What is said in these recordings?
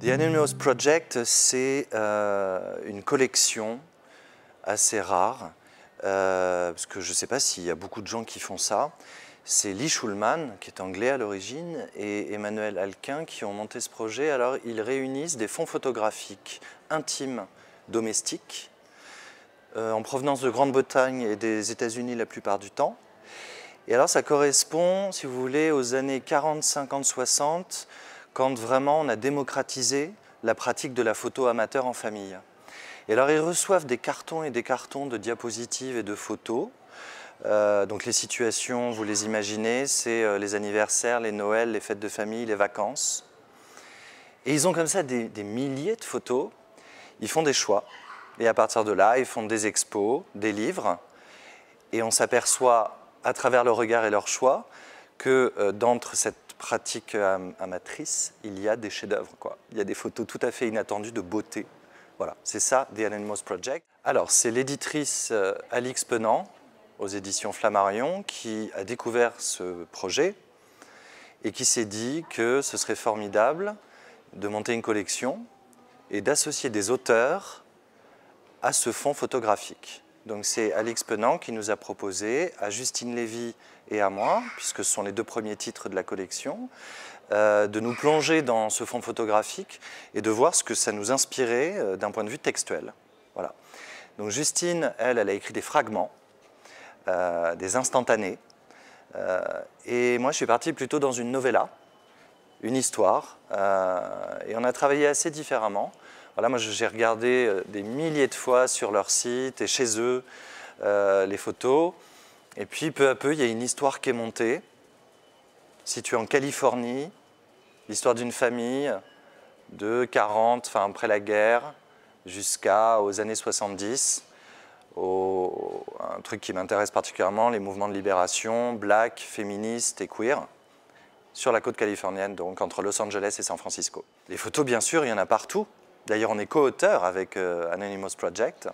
The Anonymous Project, c'est euh, une collection assez rare, euh, parce que je ne sais pas s'il y a beaucoup de gens qui font ça. C'est Lee Schulman, qui est anglais à l'origine, et Emmanuel Alquin qui ont monté ce projet. Alors, ils réunissent des fonds photographiques intimes, domestiques, euh, en provenance de Grande-Bretagne et des États-Unis la plupart du temps. Et alors, ça correspond, si vous voulez, aux années 40, 50, 60 quand vraiment on a démocratisé la pratique de la photo amateur en famille. Et alors ils reçoivent des cartons et des cartons de diapositives et de photos. Euh, donc les situations, vous les imaginez, c'est euh, les anniversaires, les Noëls, les fêtes de famille, les vacances. Et ils ont comme ça des, milliers de photos. Ils font des choix. Et à partir de là, ils font des expos, des livres. Et on s'aperçoit à travers leur regard et leur choix que euh, d'entre cette pratique amatrice, il y a des chefs-d'œuvre. Il y a des photos tout à fait inattendues de beauté. Voilà, c'est ça, The Anonymous Project. Alors, c'est l'éditrice euh, Alix Penant, aux éditions Flammarion, qui a découvert ce projet et qui s'est dit que ce serait formidable de monter une collection et d'associer des auteurs à ce fonds photographique. Donc c'est Alix Penant qui nous a proposé, à Justine Lévy et à moi, puisque ce sont les deux premiers titres de la collection, euh, de nous plonger dans ce fond photographique et de voir ce que ça nous inspirait euh, d'un point de vue textuel. Voilà. Donc Justine, elle, elle a écrit des fragments, euh, des instantanés, et moi je suis parti plutôt dans une novella, une histoire, et on a travaillé assez différemment. Voilà, moi j'ai regardé euh, des milliers de fois sur leur site et chez eux euh, les photos. Et puis peu à peu, il y a une histoire qui est montée, située en Californie, l'histoire d'une famille de 40, enfin après la guerre, jusqu'aux années 70. un truc qui m'intéresse particulièrement, les mouvements de libération, black, féministe et queer, sur la côte californienne, donc entre Los Angeles et San Francisco. Les photos, bien sûr, il y en a partout. D'ailleurs, on est co-auteur avec euh, Anonymous Project.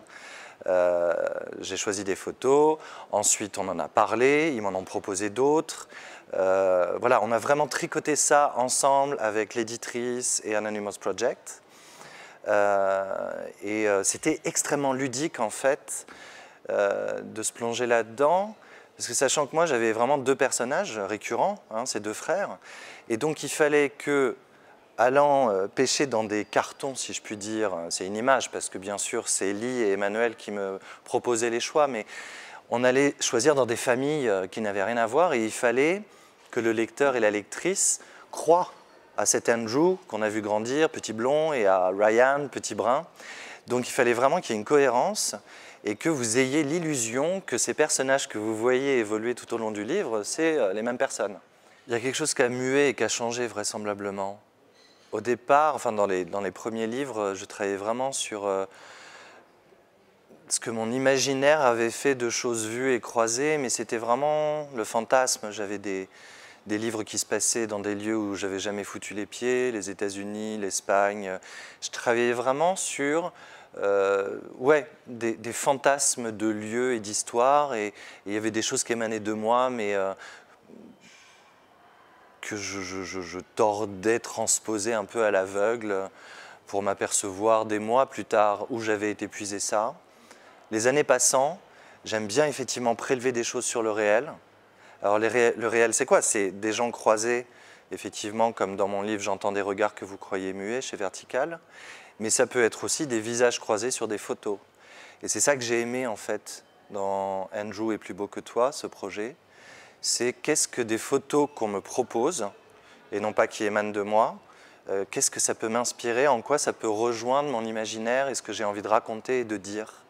Euh, j'ai choisi des photos, ensuite on en a parlé, ils m'en ont proposé d'autres. Euh, voilà, on a vraiment tricoté ça ensemble avec l'éditrice et Anonymous Project. et c'était extrêmement ludique en fait de se plonger là-dedans. Parce que sachant que moi j'avais vraiment deux personnages récurrents, hein, ces deux frères, et donc il fallait que allant euh, pêcher dans des cartons, si je puis dire, hein, c'est une image, parce que bien sûr, c'est Lee et Emmanuel qui me proposaient les choix, mais on allait choisir dans des familles euh, qui n'avaient rien à voir, et il fallait que le lecteur et la lectrice croient à cet Andrew qu'on a vu grandir, petit blond, et à Ryan, petit brun. Donc il fallait vraiment qu'il y ait une cohérence et que vous ayez l'illusion que ces personnages que vous voyez évoluer tout au long du livre, c'est euh, les mêmes personnes. Il y a quelque chose qui a mué et qui a changé vraisemblablement. Au départ, enfin dans les, dans les premiers livres, je travaillais vraiment sur euh, ce que mon imaginaire avait fait de choses vues et croisées, mais c'était vraiment le fantasme. J'avais des, livres qui se passaient dans des lieux où j'avais jamais foutu les pieds, les États-Unis, l'Espagne. Je travaillais vraiment sur euh, ouais, des, fantasmes de lieux et d'histoires. Et il y avait des choses qui émanaient de moi, mais euh, que je, tordais, transposais un peu à l'aveugle pour m'apercevoir des mois plus tard où j'avais été puisé ça. Les années passant, j'aime bien effectivement prélever des choses sur le réel. Alors le réel, c'est quoi C'est des gens croisés, effectivement, comme dans mon livre J'entends des regards que vous croyez muets chez Vertical, mais ça peut être aussi des visages croisés sur des photos. Et c'est ça que j'ai aimé en fait dans Andrew est plus beau que toi, ce projet, c'est qu'est-ce que des photos qu'on me propose, et non pas qui émanent de moi, euh, qu'est-ce que ça peut m'inspirer, en quoi ça peut rejoindre mon imaginaire et ce que j'ai envie de raconter et de dire.